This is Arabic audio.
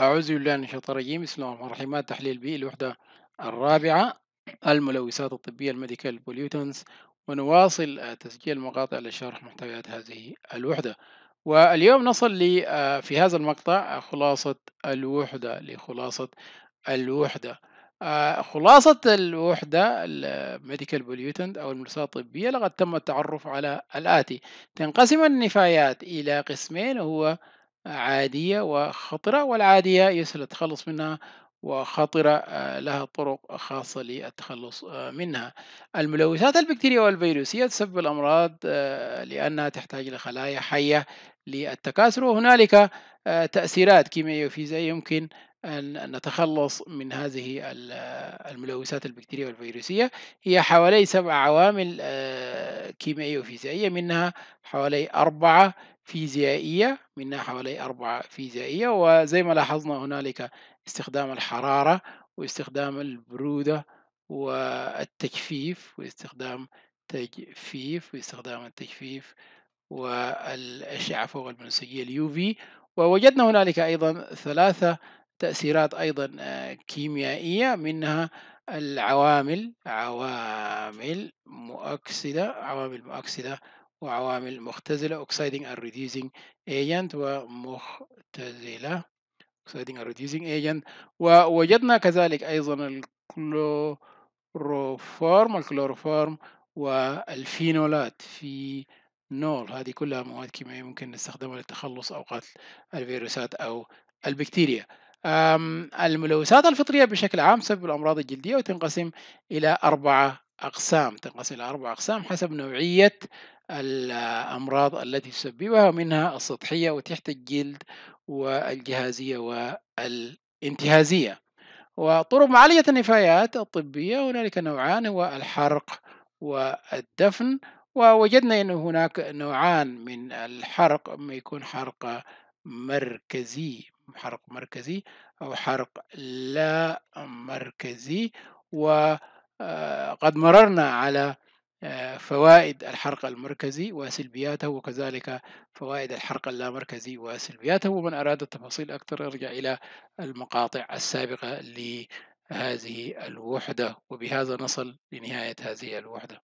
أعوذ بالله من الشيطان الرجيم بسم الله الرحمن الرحيم تحليل بي الوحدة الرابعة الملوثات الطبية الميديكال بوليوتنز ونواصل آه، تسجيل مقاطع لشرح محتويات هذه الوحدة واليوم نصل لي آه، في هذا المقطع آه، خلاصة الوحدة لخلاصة الوحدة خلاصة الوحدة الميديكال بوليوتنت أو الملوثات الطبية لقد تم التعرف على الآتي تنقسم النفايات إلى قسمين هو عادية وخطرة والعادية يسهل التخلص منها وخطرة آه، لها طرق خاصة للتخلص آه، منها الملوثات البكتيرية والفيروسية تسبب الأمراض آه، لأنها تحتاج إلى خلايا حية للتكاثر وهنالك تأثيرات كيميائية وفيزيائية يمكن أن نتخلص من هذه الملوثات البكتيرية والفيروسية هي حوالي سبع عوامل آه، كيميائية وفيزيائية منها حوالي أربعة فيزيائية منها حوالي أربعة فيزيائية وزي ما لاحظنا هنالك استخدام الحرارة واستخدام البرودة والتجفيف واستخدام تجفيف واستخدام التجفيف والأشعة فوق المنسجية في ووجدنا هنالك أيضا ثلاثة تأثيرات أيضا آه، كيميائية منها العوامل عوامل مؤكسدة عوامل مؤكسدة وعوامل مختزلة oxiding and reducing agent ومختزلة oxiding and reducing agent ووجدنا كذلك أيضا الكلوروفورم الكلوروفورم والفينولات في نول هذه كلها مواد كيميائية ممكن نستخدمها للتخلص أو قتل الفيروسات أو البكتيريا الملوثات الفطرية بشكل عام تسبب الأمراض الجلدية وتنقسم إلى أربعة أقسام تنقسم إلى أربعة أقسام حسب نوعية الأمراض التي تسببها منها السطحية وتحت الجلد والجهازية والانتهازية وطرق معالجة النفايات الطبية هنالك نوعان هو الحرق والدفن ووجدنا أن هناك نوعان من الحرق ما يكون حرق مركزي حرق مركزي أو حرق لا مركزي وقد آه، مررنا على آه، فوائد الحرق المركزي وسلبياته وكذلك فوائد الحرق اللامركزي وسلبياته ومن أراد التفاصيل أكثر ارجع إلى المقاطع السابقة لهذه الوحدة وبهذا نصل لنهاية هذه الوحدة